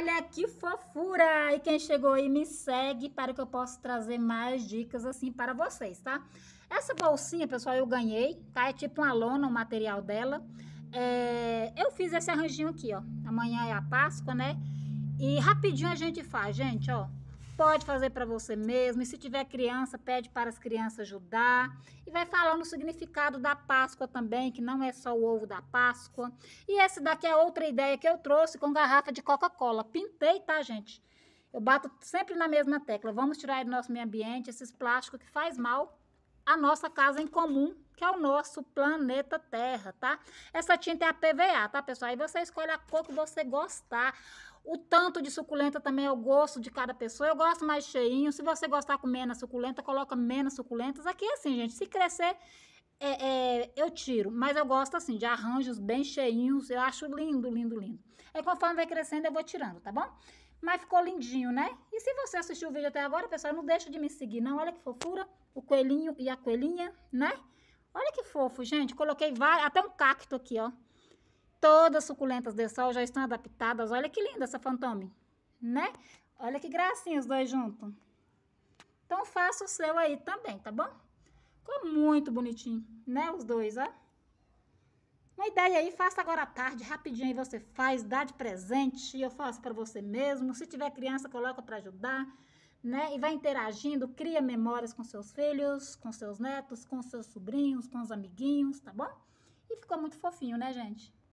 Olha que fofura! E quem chegou aí me segue para que eu possa trazer mais dicas assim para vocês, tá? Essa bolsinha, pessoal, eu ganhei, tá? É tipo uma lona, o um material dela. É, eu fiz esse arranjinho aqui, ó. Amanhã é a Páscoa, né? E rapidinho a gente faz, gente, ó pode fazer para você mesmo. E se tiver criança, pede para as crianças ajudar. E vai falando o significado da Páscoa também, que não é só o ovo da Páscoa. E essa daqui é outra ideia que eu trouxe com garrafa de Coca-Cola. Pintei, tá, gente? Eu bato sempre na mesma tecla. Vamos tirar do nosso meio ambiente esses plásticos que faz mal à nossa casa em comum, que é o nosso planeta Terra, tá? Essa tinta é a PVA, tá, pessoal? Aí você escolhe a cor que você gostar. O tanto de suculenta também é o gosto de cada pessoa. Eu gosto mais cheinho. Se você gostar com menos suculenta, coloca menos suculentas. Aqui é assim, gente. Se crescer, é, é, eu tiro. Mas eu gosto assim, de arranjos bem cheinhos. Eu acho lindo, lindo, lindo. Aí é conforme vai crescendo, eu vou tirando, tá bom? Mas ficou lindinho, né? E se você assistiu o vídeo até agora, pessoal, não deixa de me seguir, não. Olha que fofura. O coelhinho e a coelhinha, né? Olha que fofo, gente. Coloquei até um cacto aqui, ó. Todas suculentas de sol já estão adaptadas. Olha que linda essa fantome, né? Olha que gracinha os dois juntos. Então, faça o seu aí também, tá bom? Ficou muito bonitinho, né? Os dois, ó. Uma ideia aí, faça agora à tarde, rapidinho aí você faz, dá de presente, eu faço para você mesmo. Se tiver criança, coloca para ajudar, né? E vai interagindo, cria memórias com seus filhos, com seus netos, com seus sobrinhos, com os amiguinhos, tá bom? E ficou muito fofinho, né, gente?